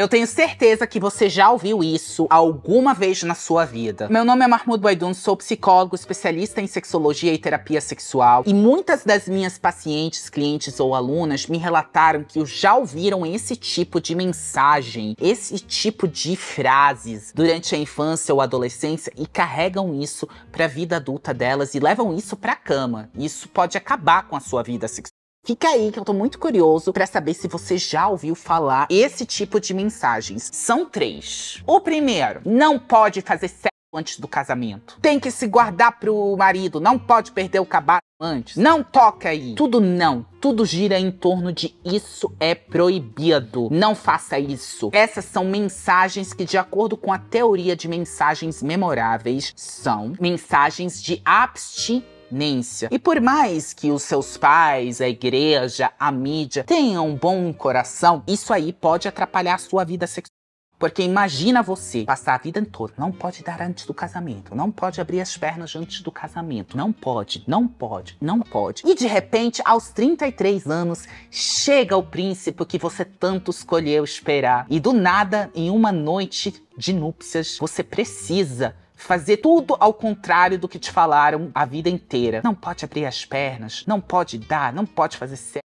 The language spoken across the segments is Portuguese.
Eu tenho certeza que você já ouviu isso alguma vez na sua vida. Meu nome é Mahmoud Baidun, sou psicólogo, especialista em sexologia e terapia sexual, e muitas das minhas pacientes, clientes ou alunas me relataram que já ouviram esse tipo de mensagem, esse tipo de frases durante a infância ou adolescência e carregam isso para a vida adulta delas e levam isso para a cama. Isso pode acabar com a sua vida sexual. Fica aí que eu tô muito curioso para saber se você já ouviu falar esse tipo de mensagens. São três. O primeiro, não pode fazer sexo antes do casamento. Tem que se guardar pro marido, não pode perder o cabalo antes. Não toca aí. Tudo não. Tudo gira em torno de isso é proibido. Não faça isso. Essas são mensagens que, de acordo com a teoria de mensagens memoráveis, são mensagens de abstinência e por mais que os seus pais, a igreja, a mídia tenham um bom coração, isso aí pode atrapalhar a sua vida sexual. Porque imagina você passar a vida toda, não pode dar antes do casamento, não pode abrir as pernas antes do casamento, não pode, não pode, não pode. E de repente, aos 33 anos, chega o príncipe que você tanto escolheu esperar. E do nada, em uma noite de núpcias, você precisa fazer tudo ao contrário do que te falaram a vida inteira. Não pode abrir as pernas, não pode dar, não pode fazer certo.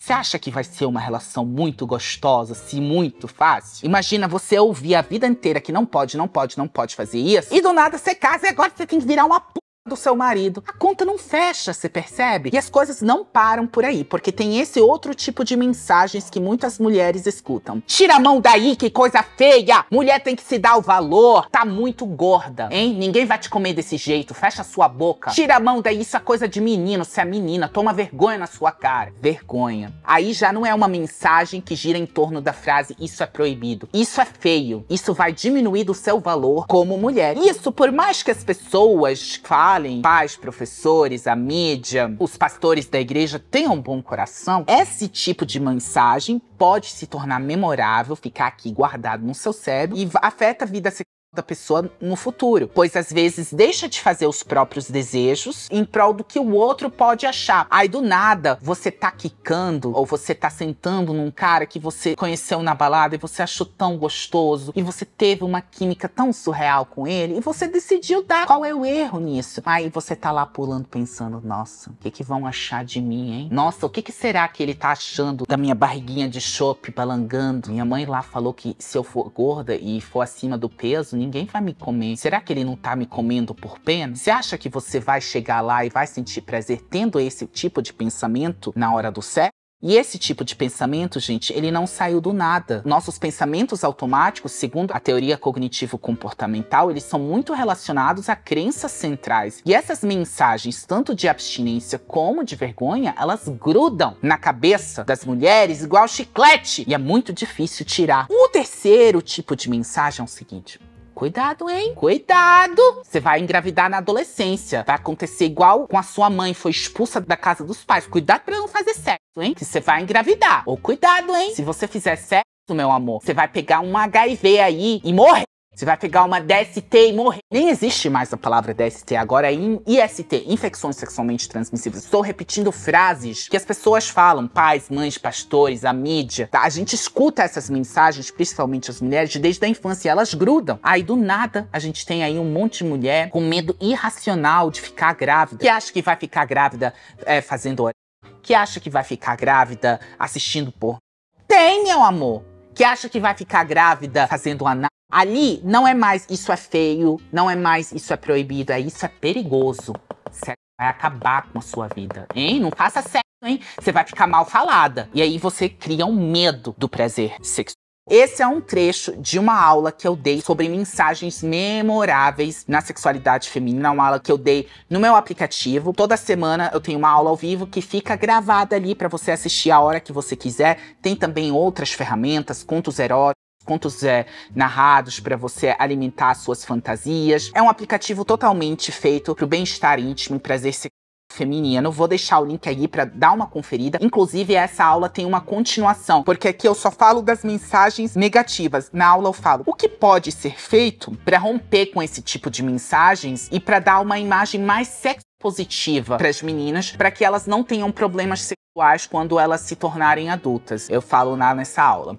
Você acha que vai ser uma relação muito gostosa, se assim, muito fácil? Imagina você ouvir a vida inteira que não pode, não pode, não pode fazer isso, e do nada você casa e agora você tem que virar uma p do seu marido. A conta não fecha, você percebe? E as coisas não param por aí, porque tem esse outro tipo de mensagens que muitas mulheres escutam. Tira a mão daí, que coisa feia! Mulher tem que se dar o valor. Tá muito gorda, hein? Ninguém vai te comer desse jeito. Fecha a sua boca. Tira a mão daí, isso é coisa de menino. Se é menina, toma vergonha na sua cara. Vergonha. Aí já não é uma mensagem que gira em torno da frase isso é proibido. Isso é feio. Isso vai diminuir do seu valor como mulher. Isso, por mais que as pessoas falem trabalhem, pais, professores, a mídia, os pastores da igreja tenham um bom coração, esse tipo de mensagem pode se tornar memorável, ficar aqui guardado no seu cérebro e afeta a vida sexual da pessoa no futuro, pois às vezes deixa de fazer os próprios desejos em prol do que o outro pode achar. Aí do nada você tá quicando ou você tá sentando num cara que você conheceu na balada e você achou tão gostoso e você teve uma química tão surreal com ele e você decidiu dar. Qual é o erro nisso? Aí você tá lá pulando pensando, nossa, o que que vão achar de mim, hein? Nossa, o que que será que ele tá achando da minha barriguinha de chope balangando? Minha mãe lá falou que se eu for gorda e for acima do peso, ninguém vai me comer. Será que ele não tá me comendo por pena? Você acha que você vai chegar lá e vai sentir prazer tendo esse tipo de pensamento na hora do sexo? E esse tipo de pensamento, gente, ele não saiu do nada. Nossos pensamentos automáticos, segundo a teoria cognitivo-comportamental, eles são muito relacionados a crenças centrais. E essas mensagens, tanto de abstinência como de vergonha, elas grudam na cabeça das mulheres igual chiclete. E é muito difícil tirar. O terceiro tipo de mensagem é o seguinte: Cuidado, hein? Cuidado! Você vai engravidar na adolescência. Vai acontecer igual com a sua mãe foi expulsa da casa dos pais. Cuidado pra não fazer sexo, hein? Que você vai engravidar. Ou cuidado, hein? Se você fizer sexo, meu amor, você vai pegar um HIV aí e morrer. Você vai pegar uma DST e morrer. Nem existe mais a palavra DST, agora é IST, infecções sexualmente transmissíveis. Estou repetindo frases que as pessoas falam, pais, mães, pastores, a mídia. Tá? A gente escuta essas mensagens, principalmente as mulheres, desde a infância, elas grudam. Aí do nada a gente tem aí um monte de mulher com medo irracional de ficar grávida, que acha que vai ficar grávida é, fazendo orelha, que acha que vai ficar grávida assistindo pornô. Tem, meu amor! Que acha que vai ficar grávida fazendo anal Ali não é mais isso é feio, não é mais isso é proibido, é isso é perigoso. Você vai acabar com a sua vida, hein? Não faça sexo, hein? Você vai ficar mal falada. E aí você cria um medo do prazer sexual. Esse é um trecho de uma aula que eu dei sobre mensagens memoráveis na sexualidade feminina, é uma aula que eu dei no meu aplicativo. Toda semana eu tenho uma aula ao vivo que fica gravada ali para você assistir a hora que você quiser. Tem também outras ferramentas, contos heróis contos é, narrados para você alimentar suas fantasias. É um aplicativo totalmente feito para o bem-estar íntimo e prazer sexual feminino. Vou deixar o link aí para dar uma conferida. Inclusive, essa aula tem uma continuação, porque aqui eu só falo das mensagens negativas. Na aula eu falo o que pode ser feito para romper com esse tipo de mensagens e para dar uma imagem mais sexo positiva para as meninas, para que elas não tenham problemas sexuais quando elas se tornarem adultas. Eu falo nessa aula.